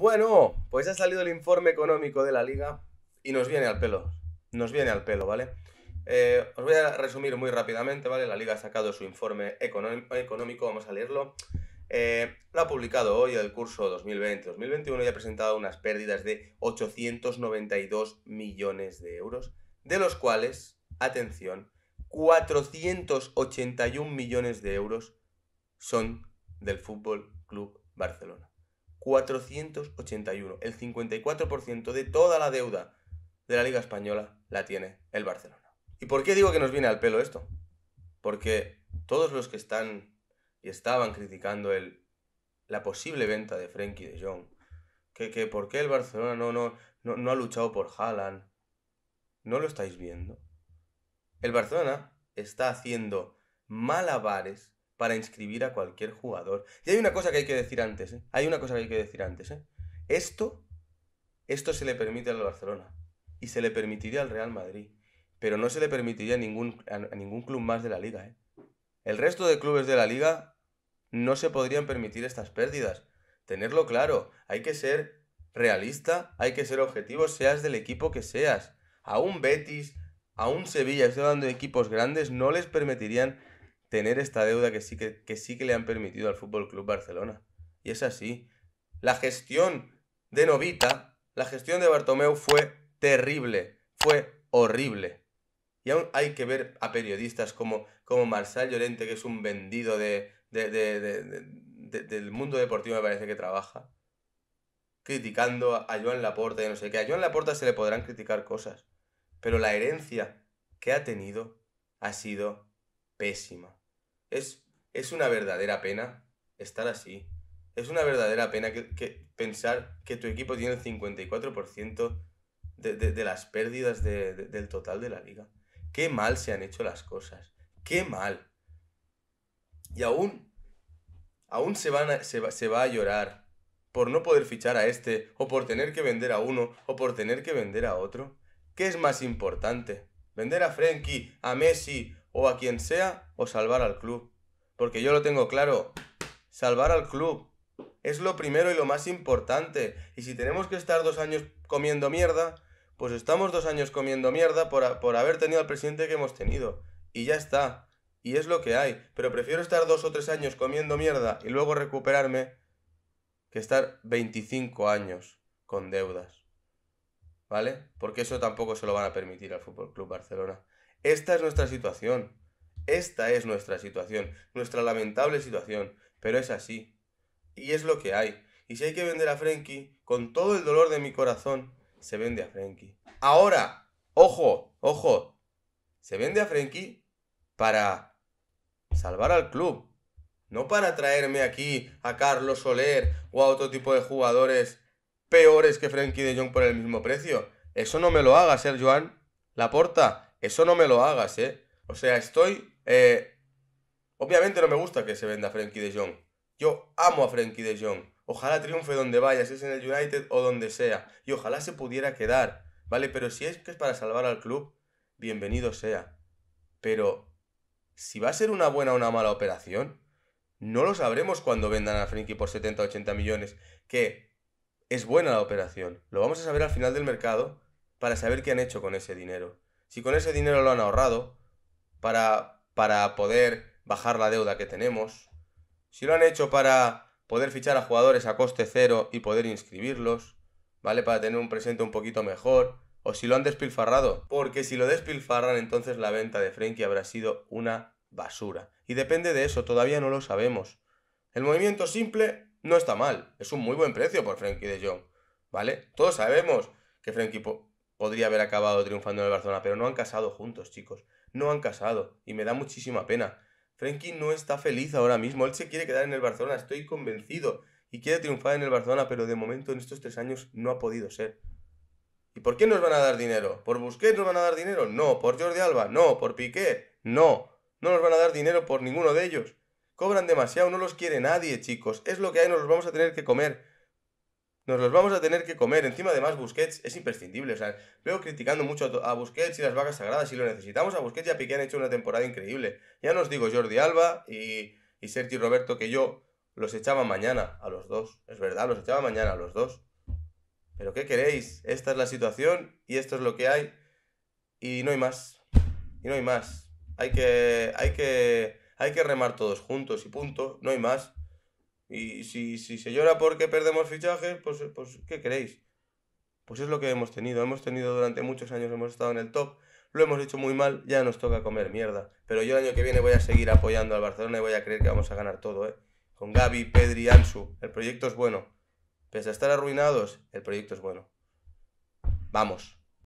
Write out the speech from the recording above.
Bueno, pues ha salido el informe económico de la liga y nos viene al pelo. Nos viene al pelo, ¿vale? Eh, os voy a resumir muy rápidamente, ¿vale? La liga ha sacado su informe económico, vamos a leerlo. Eh, lo ha publicado hoy el curso 2020-2021 y ha presentado unas pérdidas de 892 millones de euros, de los cuales, atención, 481 millones de euros son del Fútbol Club Barcelona. 481. El 54% de toda la deuda de la Liga Española la tiene el Barcelona. ¿Y por qué digo que nos viene al pelo esto? Porque todos los que están y estaban criticando el, la posible venta de Frenkie de Jong, que, que por qué el Barcelona no, no, no, no ha luchado por Haaland, ¿no lo estáis viendo? El Barcelona está haciendo malabares para inscribir a cualquier jugador. Y hay una cosa que hay que decir antes, ¿eh? Hay una cosa que hay que decir antes, ¿eh? Esto, esto se le permite al Barcelona y se le permitiría al Real Madrid, pero no se le permitiría a ningún, ningún club más de la liga, ¿eh? El resto de clubes de la liga no se podrían permitir estas pérdidas. Tenerlo claro, hay que ser realista, hay que ser objetivo, seas del equipo que seas. A un Betis, a un Sevilla, estoy hablando de equipos grandes, no les permitirían tener esta deuda que sí que, sí que le han permitido al Fútbol Club Barcelona. Y es así. La gestión de Novita, la gestión de Bartomeu fue terrible, fue horrible. Y aún hay que ver a periodistas como, como Llorente, que es un vendido del mundo deportivo, me parece que trabaja, criticando a Joan Laporta y no sé qué. A Joan Laporta se le podrán criticar cosas, pero la herencia que ha tenido ha sido pésima. Es, una verdadera pena estar así. Es una verdadera pena que, pensar que tu equipo tiene el 54% de, las pérdidas del total de la liga. Qué mal se han hecho las cosas. Qué mal. Y aún, aún se, van se, va, se va a llorar por no poder fichar a este, o por tener que vender a uno, o por tener que vender a otro. ¿Qué es más importante? ¿Vender a Frenkie, a Messi, o a quien sea o salvar al club. Porque yo lo tengo claro, salvar al club es lo primero y lo más importante. Y si tenemos que estar dos años comiendo mierda, pues estamos dos años comiendo mierda por, haber tenido al presidente que hemos tenido. Y ya está. Y es lo que hay. Pero prefiero estar dos o tres años comiendo mierda y luego recuperarme que estar 25 años con deudas. ¿Vale? Porque eso tampoco se lo van a permitir al Fútbol Club Barcelona. Esta es nuestra situación. Esta es nuestra situación, nuestra lamentable situación, pero es así. Y es lo que hay. Y si hay que vender a Frankie, con todo el dolor de mi corazón, se vende a Frankie. Ahora, ojo, ojo, se vende a Frankie para salvar al club. No para traerme aquí a Carlos Soler o a otro tipo de jugadores peores que Frankie de Jong por el mismo precio. Eso no me lo haga, Ser Joan. La porta. Eso no me lo hagas, ¿eh? O sea, estoy... Eh, obviamente no me gusta que se venda Frenkie de Jong. Yo amo a Frenkie de Jong. Ojalá triunfe donde vaya, si es en el United o donde sea. Y ojalá se pudiera quedar, ¿vale? Pero si es que es para salvar al club, bienvenido sea. Pero si va a ser una buena o una mala operación, no lo sabremos cuando vendan a Frenkie por 70 80 millones, que es buena la operación. Lo vamos a saber al final del mercado para saber qué han hecho con ese dinero si con ese dinero lo han ahorrado para, para poder bajar la deuda que tenemos, si lo han hecho para poder fichar a jugadores a coste cero y poder inscribirlos, ¿vale? Para tener un presente un poquito mejor, o si lo han despilfarrado, porque si lo despilfarran entonces la venta de Frenkie habrá sido una basura. Y depende de eso, todavía no lo sabemos. El movimiento simple no está mal, es un muy buen precio por Frenkie de Jong, ¿vale? Todos sabemos que Frenkie podría haber acabado triunfando en el Barcelona, pero no han casado juntos, chicos. No han casado y me da muchísima pena. Frenkie no está feliz ahora mismo, él se quiere quedar en el Barcelona, estoy convencido, y quiere triunfar en el Barcelona, pero de momento en estos tres años no ha podido ser. ¿Y por qué nos van a dar dinero? ¿Por Busquets nos van a dar dinero? No, por Jordi Alba, no, por Piqué, no. No nos van a dar dinero por ninguno de ellos. Cobran demasiado, no los quiere nadie, chicos. Es lo que hay, nos los vamos a tener que comer. Nos los vamos a tener que comer. Encima, de más Busquets es imprescindible. O sea, veo criticando mucho a Busquets y las vacas sagradas. si lo necesitamos a Busquets ya a Piqué han hecho una temporada increíble. Ya nos digo Jordi Alba y, y Sergi Roberto que yo los echaba mañana a los dos. Es verdad, los echaba mañana a los dos. Pero ¿qué queréis? Esta es la situación y esto es lo que hay. Y no hay más. Y no hay más. Hay que, hay que, hay que remar todos juntos y punto. No hay más. Y si, si se llora porque perdemos fichajes, pues, pues, ¿qué queréis? Pues es lo que hemos tenido. Hemos tenido durante muchos años, hemos estado en el top, lo hemos hecho muy mal, ya nos toca comer mierda. Pero yo el año que viene voy a seguir apoyando al Barcelona y voy a creer que vamos a ganar todo, ¿eh? Con Gaby, Pedri, Ansu. El proyecto es bueno. Pese a estar arruinados, el proyecto es bueno. Vamos.